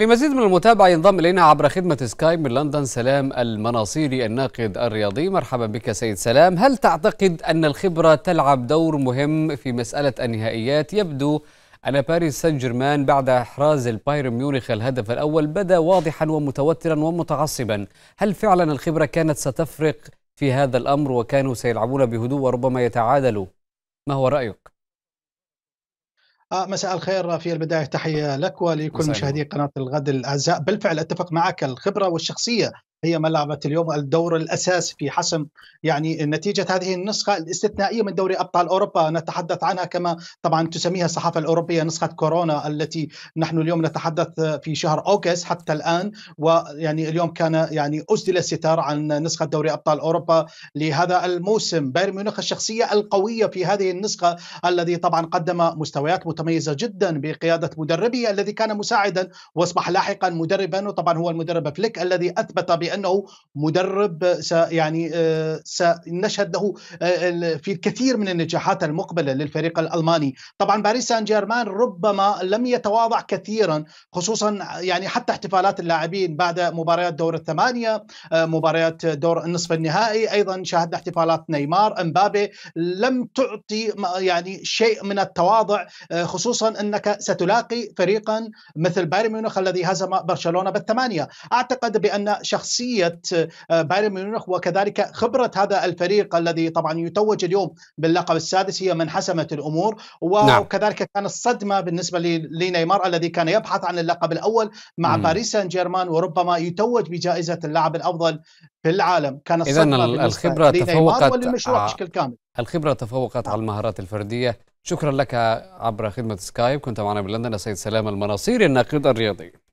لمزيد من المتابعة ينضم إلينا عبر خدمة سكاي من لندن سلام المناصيري الناقد الرياضي مرحبا بك سيد سلام هل تعتقد أن الخبرة تلعب دور مهم في مسألة النهائيات يبدو أن باريس سان جيرمان بعد إحراز البايرن ميونخ الهدف الأول بدا واضحا ومتوترا ومتعصبا هل فعلا الخبرة كانت ستفرق في هذا الأمر وكانوا سيلعبون بهدوء وربما يتعادلوا ما هو رأيك؟ آه، مساء الخير في البداية تحية لك ولكل مشاهدي قناة الغد الأعزاء بالفعل أتفق معك الخبرة والشخصية هي ما لعبت اليوم الدور الاساسي في حسم يعني نتيجه هذه النسخه الاستثنائيه من دوري ابطال اوروبا نتحدث عنها كما طبعا تسميها الصحافه الاوروبيه نسخه كورونا التي نحن اليوم نتحدث في شهر اوغست حتى الان ويعني اليوم كان يعني اسدل الستار عن نسخه دوري ابطال اوروبا لهذا الموسم بايرن ميونخ الشخصيه القويه في هذه النسخه الذي طبعا قدم مستويات متميزه جدا بقياده مدربه الذي كان مساعدا واصبح لاحقا مدربا وطبعا هو المدرب فليك الذي اثبت بانه مدرب س يعني آه، سنشهد له آه، في الكثير من النجاحات المقبله للفريق الالماني، طبعا باريس سان جيرمان ربما لم يتواضع كثيرا خصوصا يعني حتى احتفالات اللاعبين بعد مباريات دور الثمانيه، آه، مباريات دور النصف النهائي، ايضا شاهدنا احتفالات نيمار، امبابي لم تعطي يعني شيء من التواضع خصوصا انك ستلاقي فريقا مثل بايرن ميونخ الذي هزم برشلونه بالثمانيه، اعتقد بان شخص شخصيه آه، بايرن ميونخ وكذلك خبره هذا الفريق الذي طبعا يتوج اليوم باللقب السادس هي من حسمت الامور نعم. وكذلك كانت الصدمه بالنسبه لنيمار الذي كان يبحث عن اللقب الاول مع م. باريس سان جيرمان وربما يتوج بجائزه اللاعب الافضل في العالم كان الصدمه إذن الخبره تفوقت وللمشروع بشكل كامل الخبره تفوقت على نعم. المهارات الفرديه شكرا لك عبر خدمه سكايب كنت معنا من لندن السيد سلام المناصيري الناقد الرياضي